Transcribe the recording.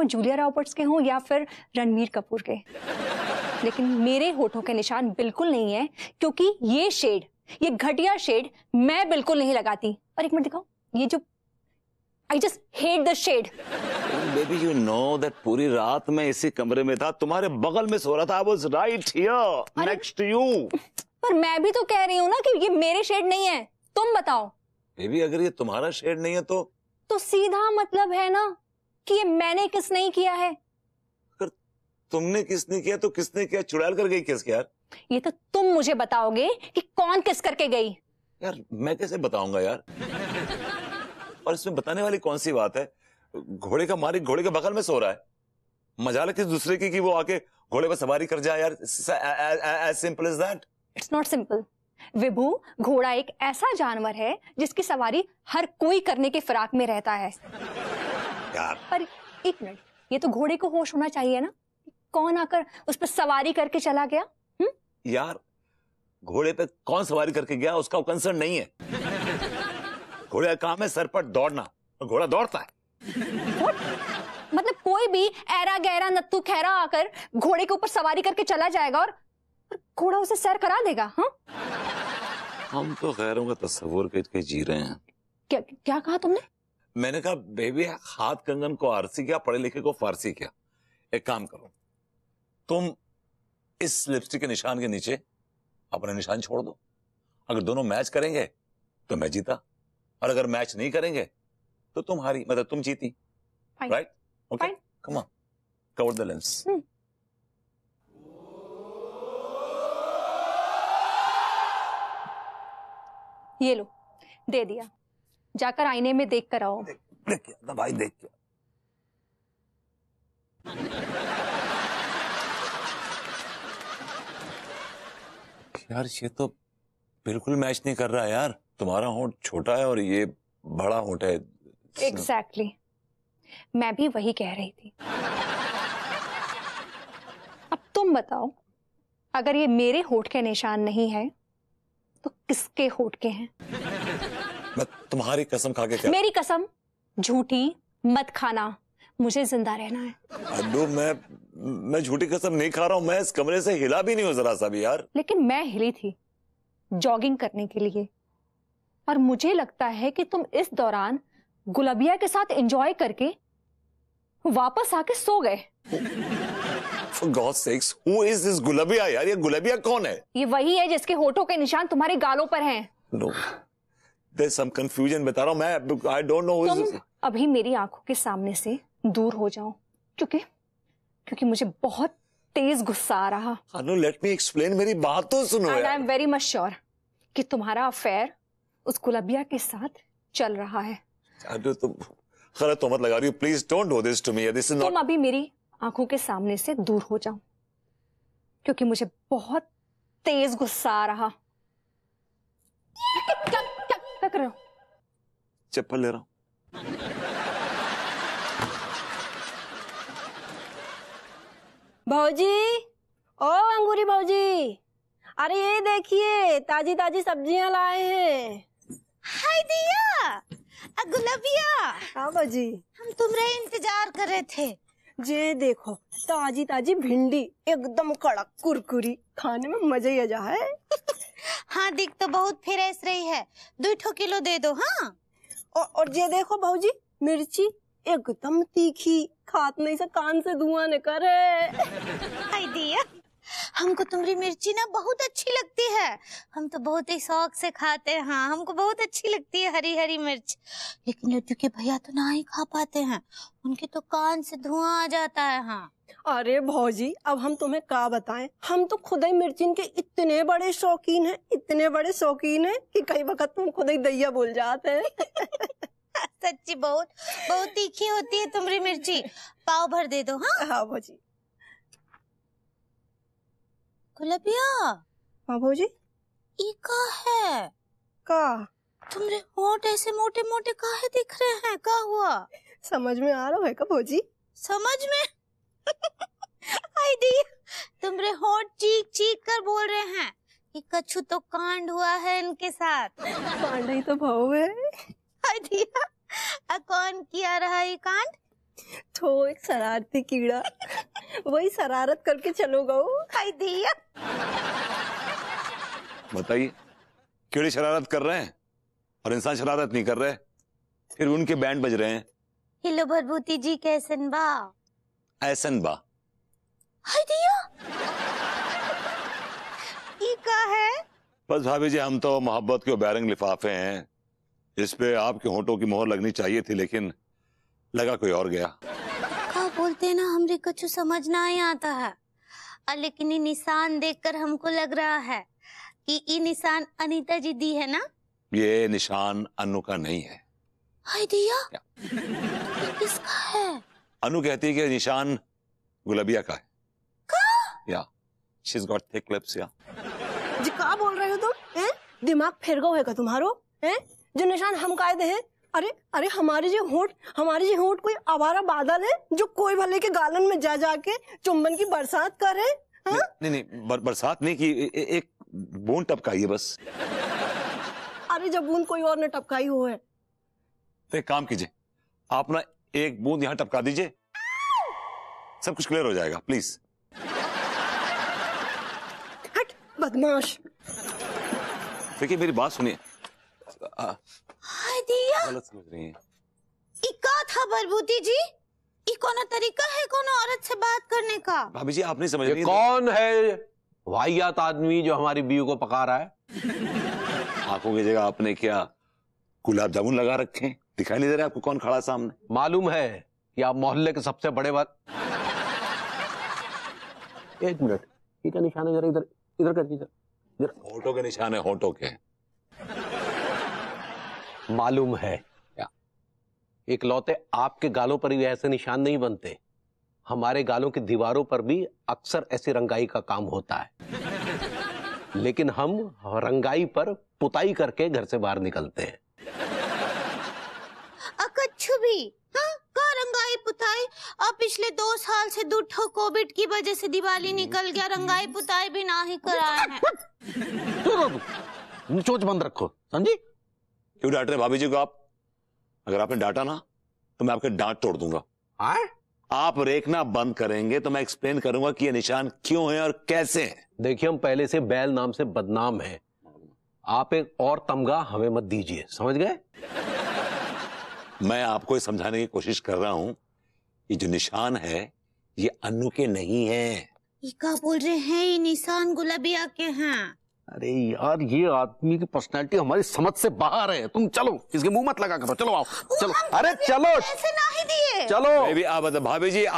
हों Julia Roberts के हों या फिर रणवीर कपूर के लेकिन मेरे होठों के निशान बिल्कुल नहीं है क्योंकि ये शेड ये घटिया शेड मैं बिल्कुल नहीं लगाती और एक मिनट दिखाओ ये जो I just hate the shade baby you know that पूरी रात मैं इसी कमरे में था तुम्हारे बगल में सो रहा था I was right here next you पर मैं भी तो कह रही हूँ ना कि ये मेरे शेड नहीं है तुम बताओ बेबी अगर ये तुम्हारा शेड नहीं है तो तो सीधा मतलब है ना कि ये मैंने किस नहीं किया है अगर तुमने किस नहीं किया तो किसने किया चुड़ैल कर गई किस यार ये तो तुम मुझे बताओगे कि कौन किस करके गई यार मैं कैसे बताऊंगा यार और इसमें बताने वाली कौन सी बात है घोड़े का मालिक घोड़े के बगल में सो रहा है मजा किस दूसरे की कि वो आके घोड़े पर सवारी कर जाए यार as simple is that it's not simple Vibhu घोड़ा एक ऐसा जानवर है जिसकी सवारी हर कोई करने के फिराक में रहता है यार पर एक मिनट ये तो घोड़े को होश होना चाहिए ना कौन आकर उस पर सवारी करके चला गया हुँ? हम्म? यार घोड़े पे कौन सवारी करके गया उसका कंसर्न नहीं है घोड़े का काम है सर पर दौड़ना और घोड़ा दौड़ता है मतलब कोई भी ऐरा गहरा नत्थू खैरा आकर घोड़े के ऊपर सवारी करके चला जाएगा और घोड़ा उसे सैर करा देगा हा? हम तो खैरों का तस्वुर के जी रहे हैं क्या क्या कहा तुमने मैंने कहा बेबी हाथ कंगन को आरसी क्या पढ़े लिखे को फारसी क्या एक काम करो तुम इस लिपस्टिक के निशान के नीचे अपना निशान छोड़ दो अगर दोनों मैच करेंगे तो मैं जीता और अगर मैच नहीं करेंगे तो तुम हारी मतलब तुम जीती right okay come on cover the lens ये लो दे दिया जाकर आईने में देख कर आओ देख, देख क्या भाई देख क्या यार ये तो बिल्कुल मैच नहीं कर रहा यार तुम्हारा होंठ छोटा है और ये बड़ा होंठ है एग्जैक्टली exactly. मैं भी वही कह रही थी अब तुम बताओ अगर ये मेरे होठ के निशान नहीं है तो किसके होठ के हैं मैं तुम्हारी कसम खा के क्या मेरी कसम झूठी मत खाना मुझे जिंदा रहना है अड्डू मैं मैं झूठी कसम नहीं खा रहा हूँ मैं इस कमरे से हिला भी नहीं हूँ जरा सा भी यार लेकिन मैं हिली थी जॉगिंग करने के लिए और मुझे लगता है कि तुम इस दौरान गुलाबिया के साथ एंजॉय करके वापस आके सो गए गुलाबिया यार ये गुलाबिया कौन है ये वही है जिसके होठों के निशान तुम्हारे गालों पर हैं no. there's some confusion बता रहा हूँ मैं I don't know तुम अभी मेरी आंखों के सामने से दूर हो जाओ क्योंकि क्योंकि मुझे बहुत तेज गुस्सा आ रहा अनु लेट मी एक्सप्लेन मेरी बात तो सुनो I am very much sure कि तुम्हारा अफेयर उस गुलबिया के साथ चल रहा है अनु तुम गलत तो मत लगा रही हो please don't do this to me this is not तुम अभी मेरी आंखों के सामने से दूर हो जाओ क्योंकि मुझे बहुत तेज गुस्सा आ रहा कर रहे हो चप्पल ले रहा हूँ भाजी ओ अंगूरी भाजी अरे ये देखिए ताजी ताजी सब्जियां लाए हैं हाय दिया हाँ भाजी हम तुम्हारे इंतजार कर रहे थे जे देखो ताजी ताजी भिंडी एकदम कड़क कुरकुरी खाने में मजा ही आ जा है हाँ दिख तो बहुत फ्रेश रही है दो ठो किलो दे दो हाँ और, और ये देखो भाजी मिर्ची एकदम तीखी खात नहीं से कान से धुआं निकल रहे हमको तुम्हारी मिर्ची ना बहुत अच्छी लगती है हम तो बहुत ही शौक से खाते हैं हाँ हमको बहुत अच्छी लगती है हरी हरी मिर्च लेकिन लड्डू के भैया तो ना ही खा पाते हैं उनके तो कान से धुआं आ जाता है हाँ अरे भौजी अब हम तुम्हें का बताएं हम तो खुद ही मिर्चिन के इतने बड़े शौकीन हैं इतने बड़े शौकीन हैं कि कई वक्त तुम खुद ही दैया बोल जाते हैं सच्ची बहुत बहुत तीखी होती है तुम्हारी मिर्ची पाव भर दे दो हाँ हाँ भौजी गुलबिया बाबू हाँ, जी इका है का तुम्हारे होठ ऐसे मोटे मोटे का है दिख रहे हैं का हुआ समझ में आ रहा है का भौजी समझ में आई दी तुम्हारे होठ चीख चीख कर बोल रहे हैं कि कछु तो कांड हुआ है इनके साथ कांड ही तो भाव है आई दिया कौन किया रहा ये कांड थो एक शरारती कीड़ा वही शरारत करके चलोगा दिया बताइए कीड़े शरारत कर रहे हैं और इंसान शरारत नहीं कर रहे फिर उनके बैंड बज रहे हैं हेलो भरभूति जी कैसन बा ऐसन बा हाय दिया का है बस भाभी जी हम तो मोहब्बत के बैरंग लिफाफे हैं इस पे आपके होटो की मोहर लगनी चाहिए थी लेकिन लगा कोई और गया बोलते ना हमरे कुछ समझ ना ही आता है लेकिन ये निशान देखकर हमको लग रहा है कि ये निशान अनीता जी दी है ना ये निशान अनु का नहीं है हाय दिया किसका है अनु कहती है कि निशान गुलाबिया का है का या she is got thick lips या जी का बोल रहे हो तुम तो? दिमाग फिर गो है का तुम्हारो हैं जो निशान हम कायदे हैं अरे अरे हमारे जो होठ हमारे जो होठ कोई आवारा बादल है जो कोई भले के गालन में जा जाके चुंबन की बरसात कर रहे हाँ? नहीं नहीं बर, बरसात नहीं की ए, एक बूंद टपकाई है बस अरे जब बूंद कोई और ने टपकाई हो है तो एक काम कीजिए आप ना एक बूंद यहाँ टपका दीजिए सब कुछ क्लियर हो जाएगा प्लीज हट बदमाश देखिए मेरी बात सुनिए दिया गलत समझ रही हैं इका था बरबूती जी कोनो तरीका है कोनो औरत से बात करने का भाभी जी आप नहीं समझ रही कौन है वाहियात आदमी जो हमारी बीवी को पका रहा है आंखों की जगह आपने क्या गुलाब जामुन लगा रखे दिखाई नहीं दे रहा आपको कौन खड़ा सामने मालूम है कि आप मोहल्ले के सबसे बड़े बात एक मिनट ठीक है निशान है जरा इधर इधर कर दीजिए होटो के निशान है होटो के मालूम है इकलौते आपके गालों पर भी ऐसे निशान नहीं बनते हमारे गालों की दीवारों पर भी अक्सर ऐसी रंगाई का काम होता है लेकिन हम रंगाई पर पुताई करके घर से बाहर निकलते हैं भी का रंगाई पुताई और पिछले दो साल से दूठो कोविड की वजह से दिवाली निकल गया रंगाई पुताई भी ना ही कराया है। चोच बंद रखो समझी क्यों डांट रहे भाभी जी को आप अगर आपने डांटा ना तो मैं आपके डांट तोड़ दूंगा आए? आप रेखना बंद करेंगे तो मैं एक्सप्लेन करूंगा कि ये निशान क्यों है और कैसे है देखिए हम पहले से बैल नाम से बदनाम है आप एक और तमगा हमें मत दीजिए समझ गए मैं आपको समझाने की कोशिश कर रहा हूं ये जो निशान है ये अनु के नहीं है ये क्या बोल रहे हैं ये निशान गुलाबिया के हैं अरे यार ये आदमी की पर्सनालिटी हमारी समझ से बाहर है तुम चलो इसके मुंह मत लगा करो चलो आओ चलो अरे चलो चलो बेबी भाभी जी